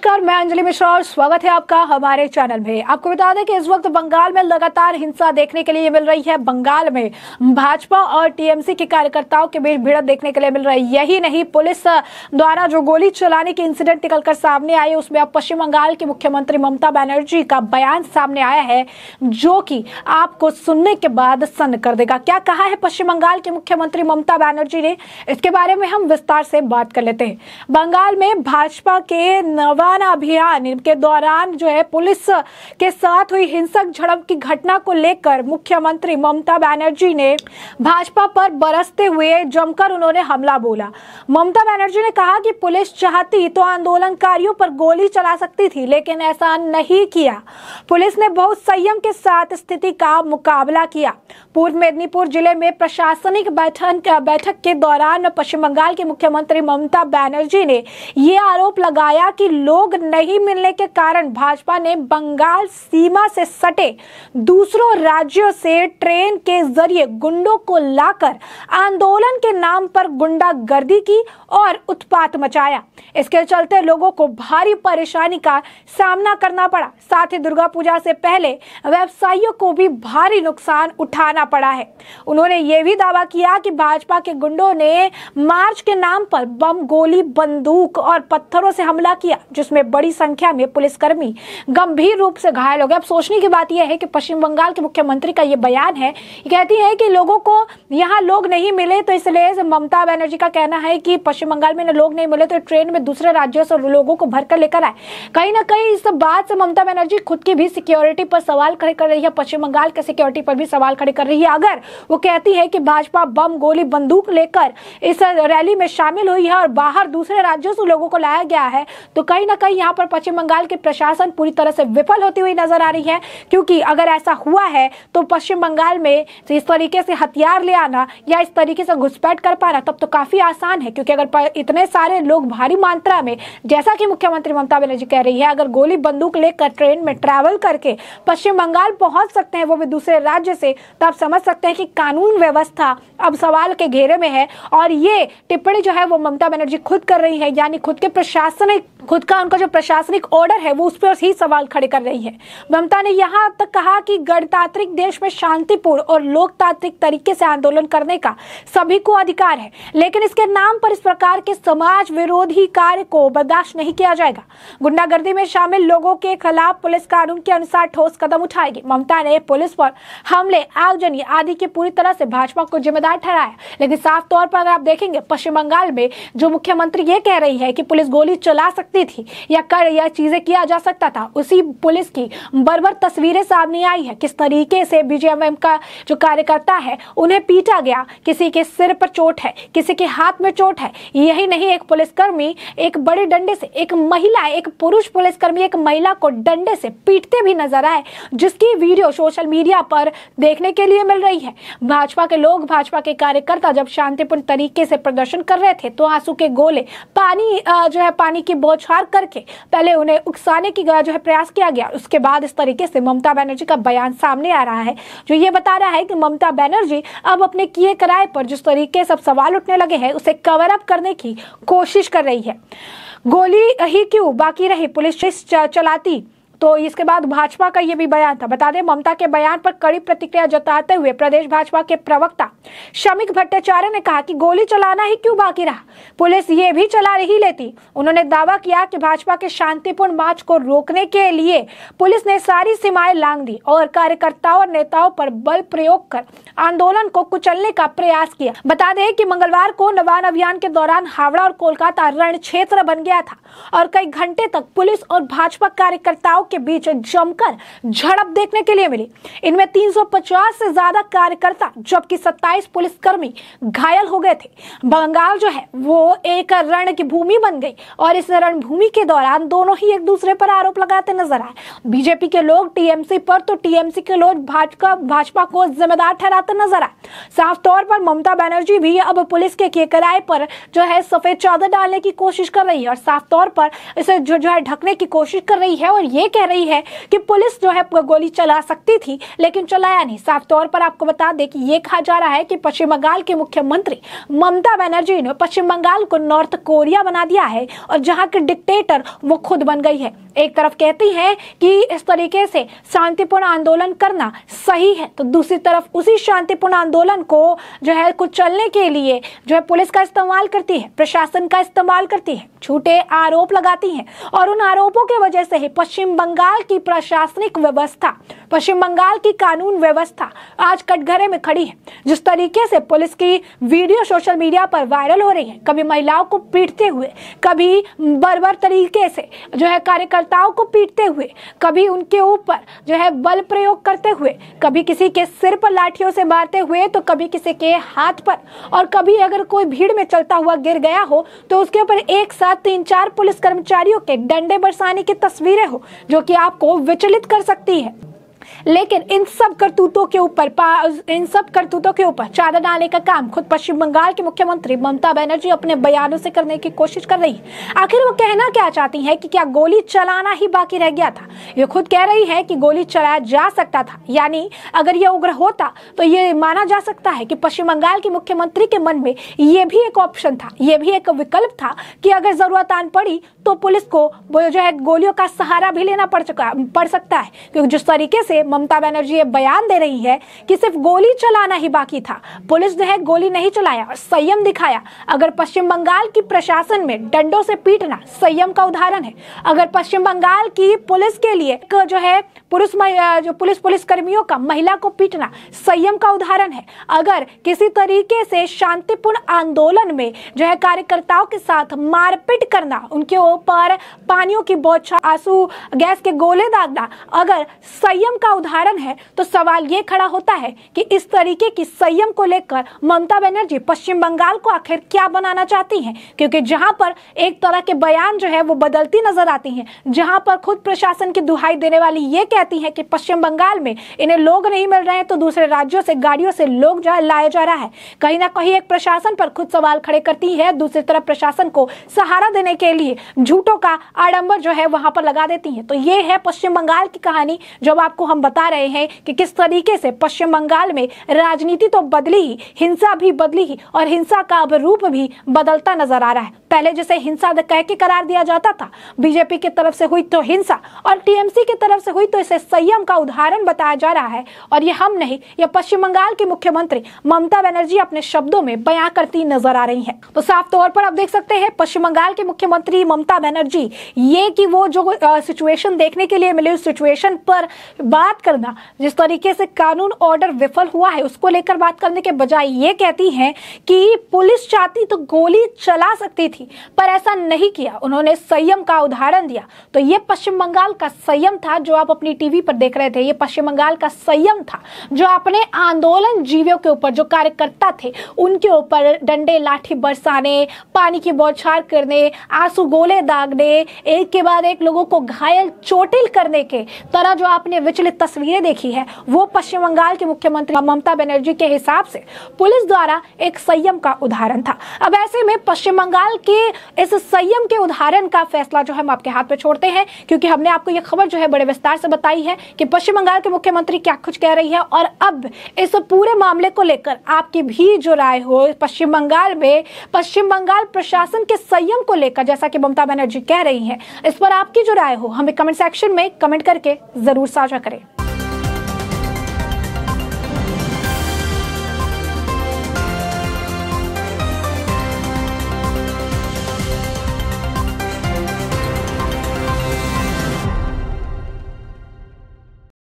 नमस्कार मैं अंजलि मिश्रा और स्वागत है आपका हमारे चैनल में आपको बता दें कि इस वक्त बंगाल में लगातार हिंसा देखने के लिए मिल रही है बंगाल में भाजपा और टीएमसी के कार्यकर्ताओं के बीच भिड़त देखने के लिए मिल रही है यही नहीं पुलिस द्वारा जो गोली चलाने की इंसिडेंट निकलकर सामने आई उसमें अब पश्चिम बंगाल की मुख्यमंत्री ममता बनर्जी का बयान सामने आया है जो कि आपको सुनने के बाद सन्न कर देगा क्या कहा है पश्चिम बंगाल की मुख्यमंत्री ममता बनर्जी ने इसके बारे में हम विस्तार से बात कर लेते हैं बंगाल में भाजपा के नवा किसान अभियान के दौरान जो है पुलिस के साथ हुई हिंसक झड़प की घटना को लेकर मुख्यमंत्री ममता बनर्जी ने भाजपा पर बरसते हुए जमकर उन्होंने हमला बोला ममता बनर्जी ने कहा कि पुलिस चाहती तो आंदोलनकारियों पर गोली चला सकती थी लेकिन ऐसा नहीं किया पुलिस ने बहुत संयम के साथ स्थिति का मुकाबला किया पूर्व मेदिनीपुर जिले में प्रशासनिक बैठक बैठक के दौरान पश्चिम बंगाल के मुख्यमंत्री ममता बनर्जी ने यह आरोप लगाया कि लोग सहयोग नहीं मिलने के कारण भाजपा ने बंगाल सीमा से सटे दूसरों राज्यों से ट्रेन के जरिए गुंडों को लाकर आंदोलन के नाम पर गुंडागर्दी की और उत्पात मचाया इसके चलते लोगों को भारी परेशानी का सामना करना पड़ा साथ ही दुर्गा पूजा से पहले व्यवसायियों को भी भारी नुकसान उठाना पड़ा है उन्होंने ये भी दावा किया कि भाजपा के गुंडों ने मार्च के नाम पर बम गोली बंदूक और पत्थरों से हमला किया जिस जिसमें बड़ी संख्या में पुलिसकर्मी गंभीर रूप से घायल हो गए अब सोचने की बात यह है कि पश्चिम बंगाल के मुख्यमंत्री का ये बयान है कहती है कि लोगों को यहाँ लोग नहीं मिले तो इसलिए ममता बनर्जी का कहना है कि पश्चिम बंगाल में लोग नहीं मिले तो ट्रेन में दूसरे राज्यों से लोगों को भरकर लेकर आए कहीं ना कहीं इस बात से ममता बनर्जी खुद की भी सिक्योरिटी पर सवाल खड़े कर रही है पश्चिम बंगाल के सिक्योरिटी पर भी सवाल खड़े कर रही है अगर वो कहती है कि भाजपा बम गोली बंदूक लेकर इस रैली में शामिल हुई है और बाहर दूसरे राज्यों से लोगों को लाया गया है तो कहीं ना कहीं यहाँ पर पश्चिम बंगाल के प्रशासन पूरी तरह से विफल होती हुई नजर आ रही है क्योंकि अगर ऐसा हुआ है तो पश्चिम बंगाल में तो इस तरीके से हथियार ले आना या इस तरीके से घुसपैठ कर पाना तब तो काफी आसान है क्योंकि अगर इतने सारे लोग भारी मात्रा में जैसा कि मुख्यमंत्री ममता बनर्जी कह रही है अगर गोली बंदूक लेकर ट्रेन में ट्रैवल करके पश्चिम बंगाल पहुंच सकते हैं वो भी दूसरे राज्य से तो आप समझ सकते हैं कि कानून व्यवस्था अब सवाल के घेरे में है और ये टिप्पणी जो है वो ममता बनर्जी खुद कर रही है यानी खुद के प्रशासनिक खुद का उनका जो प्रशासनिक ऑर्डर है वो उस पर ही सवाल खड़े कर रही है ममता ने यहाँ तक कहा कि गणतांत्रिक देश में शांतिपूर्ण और लोकतांत्रिक तरीके से आंदोलन करने का सभी को अधिकार है लेकिन इसके नाम पर इस प्रकार के समाज विरोधी कार्य को बर्दाश्त नहीं किया जाएगा गुंडागर्दी में शामिल लोगों के खिलाफ पुलिस कानून के अनुसार ठोस कदम उठाएगी ममता ने पुलिस पर हमले आगजनी आदि की पूरी तरह से भाजपा को जिम्मेदार ठहराया लेकिन साफ तौर पर अगर आप देखेंगे पश्चिम बंगाल में जो मुख्यमंत्री ये कह रही है कि पुलिस गोली चला सकती थी या कर या चीज़ें किया जा सकता था उसी पुलिस की बरबर तस्वीरें सामने आई है किस तरीके से बीजेएमएम का जो कार्यकर्ता है उन्हें पीटा गया किसी के सिर पर चोट है किसी के हाथ में चोट है यही नहीं एक पुलिसकर्मी एक बड़े डंडे से एक महिला एक पुरुष पुलिसकर्मी एक महिला को डंडे से पीटते भी नजर आए जिसकी वीडियो सोशल मीडिया पर देखने के लिए मिल रही है भाजपा के लोग भाजपा के कार्यकर्ता जब शांतिपूर्ण तरीके से प्रदर्शन कर रहे थे तो आंसू के गोले पानी जो है पानी की बौछार कर करके पहले उन्हें उकसाने की जो है प्रयास किया गया उसके बाद इस तरीके से ममता बनर्जी का बयान सामने आ रहा है जो ये बता रहा है कि ममता बनर्जी अब अपने किए कराए पर जिस तरीके से सवाल उठने लगे हैं उसे कवर अप करने की कोशिश कर रही है गोली ही क्यों बाकी रही पुलिस चलाती तो इसके बाद भाजपा का ये भी बयान था बता दें ममता के बयान पर कड़ी प्रतिक्रिया जताते हुए प्रदेश भाजपा के प्रवक्ता शमिक भट्टाचार्य ने कहा कि गोली चलाना ही क्यों बाकी रहा पुलिस ये भी चला रही लेती उन्होंने दावा किया कि भाजपा के शांतिपूर्ण मार्च को रोकने के लिए पुलिस ने सारी सीमाएं लांग दी और कार्यकर्ताओं और नेताओं पर बल प्रयोग कर आंदोलन को कुचलने का प्रयास किया बता दें की मंगलवार को नवान अभियान के दौरान हावड़ा और कोलकाता रण क्षेत्र बन गया था और कई घंटे तक पुलिस और भाजपा कार्यकर्ताओं के बीच जमकर झड़प देखने के लिए मिली इनमें 350 से ज्यादा कार्यकर्ता जबकि 27 पुलिसकर्मी घायल हो गए थे बंगाल जो है वो एक रण की भूमि बन गई और इस रणभूमि के दौरान दोनों ही एक दूसरे पर आरोप लगाते नजर आए बीजेपी के लोग टीएमसी पर तो टीएमसी के लोग भाजपा भाजपा को जिम्मेदार ठहराते नजर आए साफ तौर पर ममता बनर्जी भी अब पुलिस के केकराए पर जो है सफेद चादर डालने की कोशिश कर रही है और साफ तौर पर इसे जो जो है ढकने की कोशिश कर रही है और ये कह रही है कि पुलिस जो है गोली चला सकती थी लेकिन चलाया नहीं साफ तौर पर आपको बता दें कि ये कहा जा रहा है कि पश्चिम बंगाल के मुख्यमंत्री ममता बनर्जी ने पश्चिम बंगाल को नॉर्थ कोरिया बना दिया है और जहाँ की डिक्टेटर वो खुद बन गई है एक तरफ कहती है कि इस तरीके से शांतिपूर्ण आंदोलन करना सही है तो दूसरी तरफ उसी शांतिपूर्ण आंदोलन को जो है कुछ चलने के लिए जो है पुलिस का इस्तेमाल करती है प्रशासन का इस्तेमाल करती है झूठे आरोप लगाती है और उन आरोपों की वजह से ही पश्चिम बंगाल बंगाल की प्रशासनिक व्यवस्था पश्चिम बंगाल की कानून व्यवस्था आज कटघरे में खड़ी है जिस तरीके से पुलिस की वीडियो सोशल मीडिया पर वायरल हो रही है कभी महिलाओं को पीटते हुए कभी बरबर तरीके से जो है कार्यकर्ताओं को पीटते हुए कभी उनके ऊपर जो है बल प्रयोग करते हुए कभी किसी के सिर पर लाठियों से मारते हुए तो कभी किसी के हाथ पर और कभी अगर कोई भीड़ में चलता हुआ गिर गया हो तो उसके ऊपर एक साथ तीन चार पुलिस कर्मचारियों के डंडे बरसाने की तस्वीरें हो जो कि आपको विचलित कर सकती है लेकिन इन सब करतूतों के ऊपर इन सब करतूतों के ऊपर चादर डालने का काम खुद पश्चिम बंगाल की मुख्यमंत्री ममता बनर्जी अपने बयानों से करने की कोशिश कर रही आखिर वो कहना क्या चाहती है कि क्या गोली चलाना ही बाकी रह गया था ये खुद कह रही है कि गोली चलाया जा सकता था यानी अगर ये उग्र होता तो ये माना जा सकता है कि पश्चिम बंगाल की मुख्यमंत्री के मन में ये भी एक ऑप्शन था ये भी एक विकल्प था कि अगर जरूरत आन पड़ी तो पुलिस को जो है गोलियों का सहारा भी लेना पड़ चुका पड़ सकता है क्योंकि जिस तरीके से ममता बनर्जी ये बयान दे रही है कि सिर्फ गोली चलाना ही बाकी था पुलिस ने गोली नहीं चलाया और संयम दिखाया अगर पश्चिम बंगाल की प्रशासन में डंडों से पीटना संयम का उदाहरण है अगर पश्चिम बंगाल की पुलिस के लिए जो है पुरुष जो पुलिस पुलिस कर्मियों का महिला को पीटना संयम का उदाहरण है अगर किसी तरीके से शांतिपूर्ण आंदोलन में जो है कार्यकर्ताओं के साथ मारपीट करना उनके ऊपर पानियों की बोछा आंसू गैस के गोले दागना अगर संयम का का उदाहरण है तो सवाल ये खड़ा होता है कि इस तरीके की संयम को लेकर ममता बनर्जी पश्चिम बंगाल को आखिर क्या बनाना चाहती हैं क्योंकि जहां पर एक तरह के बयान जो है वो बदलती नजर आती हैं जहां पर खुद प्रशासन की दुहाई देने वाली ये कहती है कि पश्चिम बंगाल में इन्हें लोग नहीं मिल रहे हैं तो दूसरे राज्यों से गाड़ियों से लोग जो लाया जा रहा है कहीं ना कहीं एक प्रशासन पर खुद सवाल खड़े करती है दूसरी तरफ प्रशासन को सहारा देने के लिए झूठों का आडंबर जो है वहां पर लगा देती है तो ये है पश्चिम बंगाल की कहानी जब आपको हम बता रहे हैं कि किस तरीके से पश्चिम बंगाल में राजनीति तो बदली ही हिंसा भी बदली ही और हिंसा का अब रूप भी बदलता नजर आ रहा है पहले जिसे हिंसा कह के करार दिया जाता था बीजेपी की तरफ से हुई तो हिंसा और टीएमसी की तरफ से हुई तो इसे संयम का उदाहरण बताया जा रहा है और ये हम नहीं ये पश्चिम बंगाल की मुख्यमंत्री ममता बनर्जी अपने शब्दों में बयां करती नजर आ रही है तो साफ तौर पर आप देख सकते हैं पश्चिम बंगाल के मुख्यमंत्री ममता बनर्जी ये की वो जो सिचुएशन देखने के लिए मिली उस सिचुएशन पर बार बात करना जिस तरीके से कानून ऑर्डर विफल हुआ है उसको लेकर बात करने के बजाय ये कहती हैं कि पुलिस चाहती तो गोली चला सकती थी पर ऐसा नहीं किया उन्होंने संयम का उदाहरण दिया तो ये पश्चिम बंगाल का संयम था जो आप अपनी टीवी पर देख रहे थे ये पश्चिम बंगाल का संयम था जो अपने आंदोलन जीवियों के ऊपर जो कार्यकर्ता थे उनके ऊपर डंडे लाठी बरसाने पानी की बौछार करने आंसू गोले दागने एक के बाद एक लोगों को घायल चोटिल करने के तरह जो आपने विचलित हमने तस्वीरें देखी है वो पश्चिम बंगाल के मुख्यमंत्री ममता बनर्जी के हिसाब से पुलिस द्वारा एक संयम का उदाहरण था अब ऐसे में पश्चिम बंगाल के इस संयम के उदाहरण का फैसला जो है हम आपके हाथ पे छोड़ते हैं क्योंकि हमने आपको यह खबर जो है बड़े विस्तार से बताई है कि पश्चिम बंगाल के मुख्यमंत्री क्या कुछ कह रही है और अब इस पूरे मामले को लेकर आपकी भी जो राय हो पश्चिम बंगाल में पश्चिम बंगाल प्रशासन के संयम को लेकर जैसा कि ममता बनर्जी कह रही है इस पर आपकी जो राय हो हमें कमेंट सेक्शन में कमेंट करके जरूर साझा करें